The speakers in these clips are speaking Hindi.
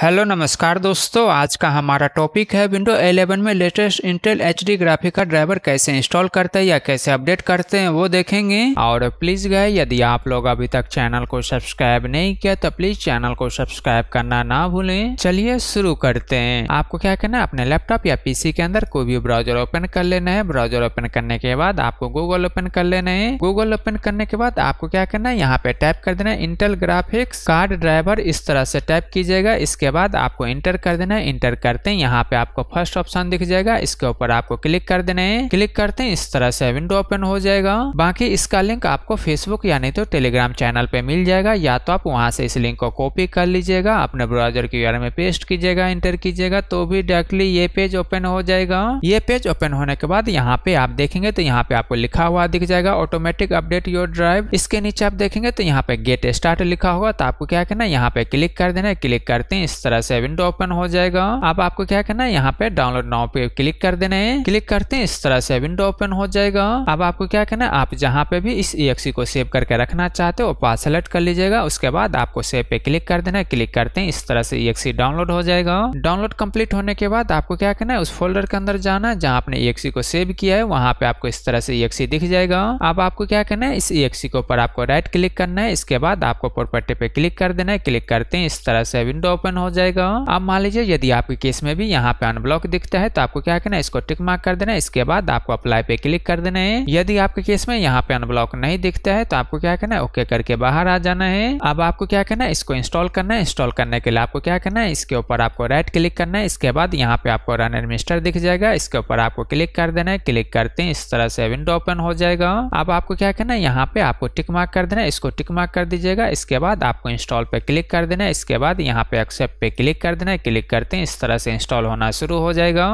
हेलो नमस्कार दोस्तों आज का हमारा टॉपिक है विंडो 11 में latest Intel H D graphic का ड्राइवर कैसे इंस्टॉल करते हैं या कैसे अपडेट करते हैं वो देखेंगे और प्लीज गए यदि आप लोग अभी तक चैनल को सब्सक्राइब नहीं किया तो प्लीज चैनल को सब्सक्राइब करना ना भूलें चलिए शुरू करते हैं आपको क्या करना है अपने लैपटॉप या पीसी के अंदर कोई भी ब्राउजर ओपन कर लेना है ब्राउजर ओपन करने के बाद आपको गूगल ओपन कर लेना है गूगल ओपन करने के बाद आपको क्या करना है यहाँ पे टाइप कर देना है इंटेल ग्राफिक्स कार्ड ड्राइवर इस तरह से टाइप कीजिएगा इसके उसके बाद आपको इंटर कर देना है इंटर करते हैं यहाँ पे आपको फर्स्ट ऑप्शन दिख जाएगा इसके ऊपर आपको क्लिक कर देना है क्लिक करते हैं इस तरह से विंडो ओपन हो जाएगा बाकी इसका लिंक आपको फेसबुक या नहीं तो टेलीग्राम चैनल पे मिल जाएगा या तो आप वहां से इस लिंक को कॉपी कर लीजिएगा अपने ब्राउजर की यूआर में पेस्ट कीजिएगा इंटर कीजिएगा तो भी डायरेक्टली ये पेज ओपन हो जाएगा ये पेज ओपन होने के बाद यहाँ पे आप देखेंगे तो यहाँ पे आपको लिखा हुआ दिख जाएगा ऑटोमेटिक अपडेट योर ड्राइव इसके नीचे आप देखेंगे तो यहाँ पे गेट स्टार्ट लिखा होगा तो आपको क्या करना है यहाँ पे क्लिक कर देना है क्लिक करते हैं इस इस तरह से विंडो ओपन हो जाएगा अब आपको क्या करना है यहाँ पे डाउनलोड नाउ पे क्लिक कर देना है क्लिक करते हैं इस तरह से विंडो ओपन हो जाएगा अब आपको क्या करना है आप जहाँ पे भी इस ई को सेव करके रखना चाहते हो पास सेलेक्ट कर लीजिएगा उसके बाद आपको सेव पे क्लिक कर देना है क्लिक करते हैं इस तरह से ई डाउनलोड हो जाएगा डाउनलोड कम्प्लीट होने के बाद आपको क्या करना है उस फोल्डर के अंदर जाना है जहाँ आपने ई को सेव किया है वहाँ पे आपको इस तरह से ई दिख जाएगा अब आपको क्या करना है इस ई को ऊपर आपको राइट क्लिक करना है इसके बाद आपको प्रॉपर्टी पे क्लिक कर देना है क्लिक करते हैं इस तरह से विंडो ओपन हो जाएगा अब मान लीजिए यदि आपके केस में भी यहाँ पे अनब्लॉक दिखता है तो आपको क्या करना है इसको टिक मार्क कर देना है इसके बाद आपको अप्लाई पे क्लिक कर देना है यदि आपके केस में यहाँ पे अनब्लॉक नहीं दिखता है तो आपको क्या करना है ओके करके बाहर आ जाना है अब आपको क्या करना है इसको इंस्टॉल करना है इंस्टॉल करने के लिए आपको क्या करना है इसके ऊपर आपको राइट क्लिक करना है इसके बाद यहाँ पे आपको रन एडमिनिस्टर दिख जाएगा इसके ऊपर आपको क्लिक कर देना है क्लिक करते हैं इस तरह से विंडो ओपन हो जाएगा अब आपको क्या करना है यहाँ पे आपको टिक मार्क कर देना है इसको टिक मार्क कर दीजिएगा इसके बाद आपको इंस्टॉल पे क्लिक कर देना है इसके बाद यहाँ पे एक्सेप्ट पे क्लिक कर देना है क्लिक करते हैं इस तरह से इंस्टॉल होना शुरू हो जाएगा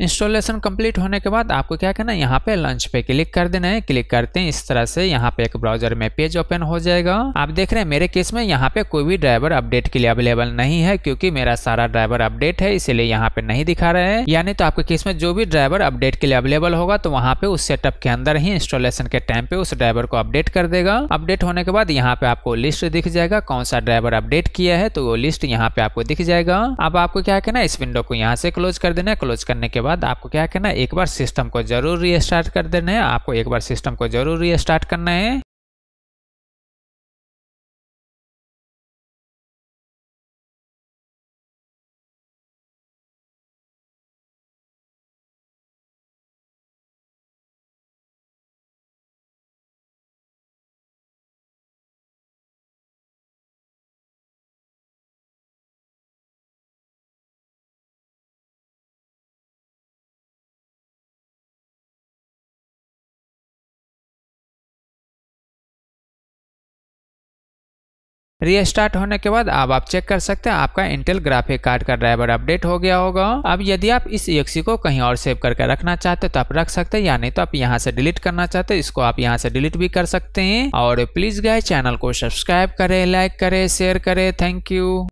इंस्टॉलेशन कंप्लीट होने के बाद आपको क्या करना है यहाँ पे लॉन्च पे क्लिक कर देना है क्लिक करते हैं इस तरह से यहाँ पे एक ब्राउजर में पेज ओपन हो जाएगा आप देख रहे हैं मेरे केस में यहाँ पे कोई भी ड्राइवर अपडेट के लिए अवेलेबल नहीं है क्योंकि मेरा सारा ड्राइवर अपडेट है इसीलिए यहाँ पे नहीं दिखा रहे हैं यानी तो आपके केस में जो भी ड्राइवर अपडेट के लिए अवेलेबल होगा तो वहाँ पे उस सेटअप के अंदर ही इंस्टॉलेशन के टाइम पे उस ड्राइवर को अपडेट कर देगा अपडेट होने के बाद यहाँ पे आपको लिस्ट दिख जाएगा कौन सा ड्राइवर अपडेट किया है तो वो लिस्ट यहाँ पे आपको दिख जाएगा अब आपको क्या करना है इस विंडो को यहाँ से क्लोज कर देना है क्लोज करने के बाद बाद आपको क्या करना है एक बार सिस्टम को जरूर रीस्टार्ट कर देना है आपको एक बार सिस्टम को जरूर रीस्टार्ट करना है रीस्टार्ट होने के बाद अब आप चेक कर सकते हैं आपका इंटेल ग्राफिक कार्ड का ड्राइवर अपडेट हो गया होगा अब यदि आप इस एक्सी को कहीं और सेव करके रखना चाहते हो तो आप रख सकते हैं या नहीं तो आप यहाँ से डिलीट करना चाहते हो इसको आप यहाँ से डिलीट भी कर सकते हैं और प्लीज गाय चैनल को सब्सक्राइब करें लाइक करें शेयर करें थैंक यू